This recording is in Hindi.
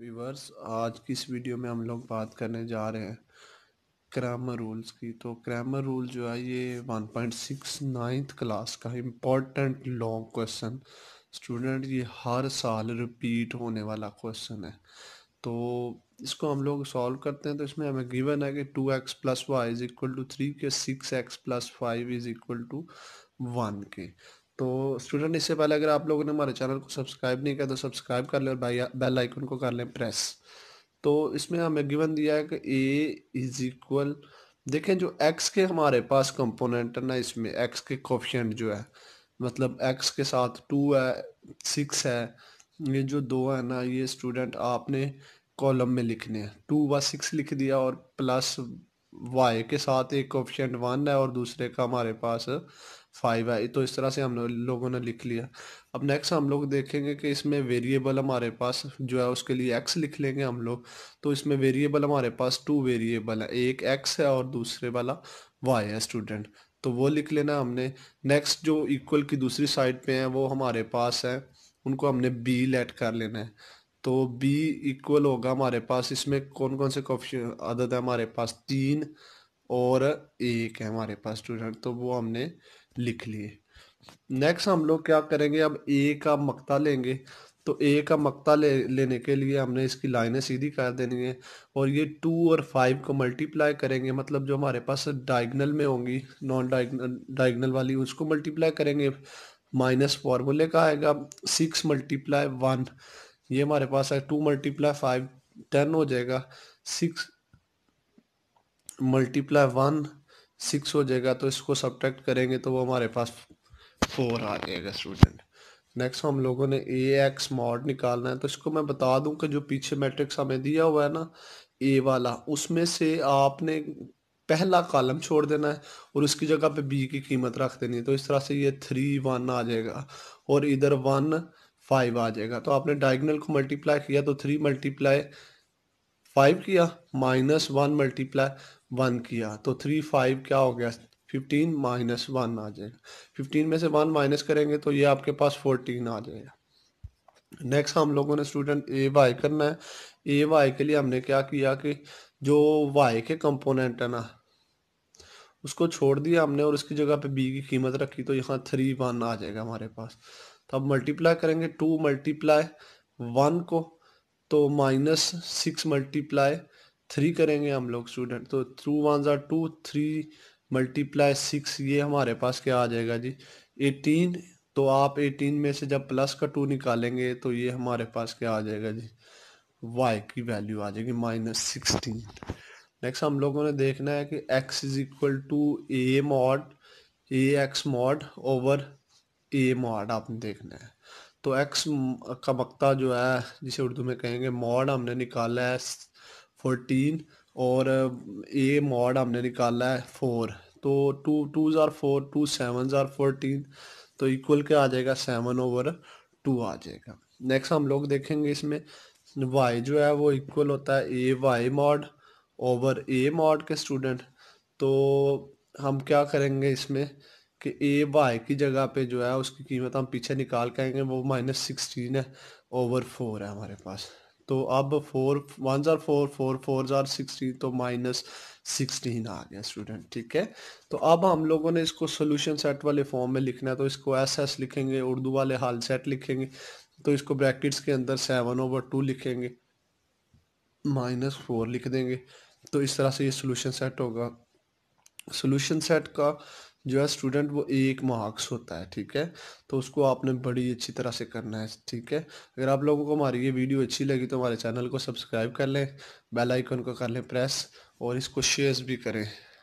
वीवर्स आज की इस वीडियो में हम लोग बात करने जा रहे हैं क्रैमर रूल्स की तो क्रैमर रूल जो है ये 1.6 पॉइंट क्लास का इम्पोर्टेंट लॉन्ग क्वेश्चन स्टूडेंट ये हर साल रिपीट होने वाला क्वेश्चन है तो इसको हम लोग सॉल्व करते हैं तो इसमें हमें गिवन है कि two x plus y is equal to three के six x plus five is equal to one के तो स्टूडेंट इससे पहले अगर आप लोगों ने हमारे चैनल को सब्सक्राइब नहीं किया तो सब्सक्राइब कर लें और बेल आइकन को कर लें प्रेस तो इसमें हमें गिवन दिया है कि ए इज इक्वल देखें जो एक्स के हमारे पास कंपोनेंट है ना इसमें एक्स के कोफिशेंट जो है मतलब एक्स के साथ टू है सिक्स है ये जो दो है ना ये स्टूडेंट आपने कॉलम में लिखने हैं टू व सिक्स लिख दिया और प्लस वाई के साथ एक ऑप्शन वन है और दूसरे का हमारे पास फाइव आई तो इस तरह से हम लोगों ने लिख लिया अब नेक्स्ट हम लोग देखेंगे कि इसमें वेरिएबल हमारे पास जो है उसके लिए एक्स लिख लेंगे हम लोग तो इसमें वेरिएबल हमारे पास टू वेरिएबल है एक एक्स है और दूसरे वाला वाई है स्टूडेंट तो वो लिख लेना हमने नेक्स्ट जो इक्वल की दूसरी साइड पे है वो हमारे पास है उनको हमने बी लेट कर लेना है तो बी इक्वल होगा हमारे पास इसमें कौन कौन से कॉप्शन अदद है हमारे पास तीन और एक है हमारे पास स्टूडेंट तो वो हमने लिख लिए नेक्स्ट हम लोग क्या करेंगे अब ए का मकता लेंगे तो ए का मकता ले लेने के लिए हमने इसकी लाइनें सीधी कर देनी है और ये टू और फाइव को मल्टीप्लाई करेंगे मतलब जो हमारे पास डाइगनल में होंगी नॉन डाइगनल डाइगनल वाली उसको मल्टीप्लाई करेंगे माइनस फॉर्मूले का आएगा सिक्स मल्टीप्लाई वन ये हमारे पास है टू मल्टीप्लाई फाइव टेन हो जाएगा सिक्स मल्टीप्लाई वन सिक्स हो जाएगा तो इसको सब्ट्रैक्ट करेंगे तो वो हमारे पास फोर आ जाएगा स्टूडेंट नेक्स्ट हम लोगों ने ए एक्स मॉड निकालना है तो इसको मैं बता दूं कि जो पीछे मैट्रिक्स हमें दिया हुआ है ना ए वाला उसमें से आपने पहला कॉलम छोड़ देना है और उसकी जगह पे बी की कीमत रख देनी है तो इस तरह से ये थ्री वन आ जाएगा और इधर वन फाइव आ जाएगा तो आपने डायगनल को मल्टीप्लाई किया तो थ्री मल्टीप्लाई फाइव किया माइनस वन मल्टीप्लाई वन किया तो थ्री फाइव क्या हो गया फिफ्टीन माइनस वन आ जाएगा फिफ्टीन में से वन माइनस करेंगे तो ये आपके पास फोर्टीन आ जाएगा नेक्स्ट हम लोगों ने स्टूडेंट ए वाई करना है ए वाई के लिए हमने क्या किया कि जो वाई के कंपोनेंट है ना उसको छोड़ दिया हमने और उसकी जगह पे बी की कीमत रखी तो यहाँ थ्री वन आ जाएगा हमारे पास तो अब मल्टीप्लाई करेंगे टू मल्टीप्लाई वन को तो माइनस सिक्स मल्टीप्लाई थ्री करेंगे हम लोग स्टूडेंट तो थ्रू वन ज़ा टू थ्री मल्टीप्लाई सिक्स ये हमारे पास क्या आ जाएगा जी एटीन तो आप एटीन में से जब प्लस का टू निकालेंगे तो ये हमारे पास क्या आ जाएगा जी वाई की वैल्यू आ जाएगी माइनस सिक्सटीन नेक्स्ट हम लोगों ने देखना है कि x is equal to a mod a x mod over a mod आपने देखना है तो एक्स का मकता जो है जिसे उर्दू में कहेंगे मॉड हमने निकाला है फोर्टीन और ए मॉड हमने निकाला है फोर तो टू टू ज़ार फोर टू सेवन ज़ार फोर्टीन तो इक्वल क्या आ जाएगा सेवन ओवर टू आ जाएगा नेक्स्ट हम लोग देखेंगे इसमें वाई जो है वो इक्वल होता है a y mod over a mod के स्टूडेंट तो हम क्या करेंगे इसमें कि ए वाई की जगह पे जो है उसकी कीमत हम पीछे निकाल के आएंगे वो माइनस सिक्सटीन है ओवर फोर है हमारे पास तो अब फोर वन जार फोर फोर फोर जार सिक्सटीन तो माइनस सिक्सटीन आ गया स्टूडेंट ठीक है तो अब हम लोगों ने इसको सोल्यूशन सेट वाले फॉर्म में लिखना है तो इसको एस एस लिखेंगे उर्दू वाले हाल सेट लिखेंगे तो इसको ब्रैकेट्स के अंदर सेवन ओवर टू लिखेंगे माइनस फोर लिख देंगे तो इस तरह से ये सोल्यूशन सेट होगा सोल्यूशन सेट का जो है स्टूडेंट वो एक मार्क्स होता है ठीक है तो उसको आपने बड़ी अच्छी तरह से करना है ठीक है अगर आप लोगों को हमारी ये वीडियो अच्छी लगी तो हमारे चैनल को सब्सक्राइब कर लें बेल आइकन को कर लें प्रेस और इसको शेयर भी करें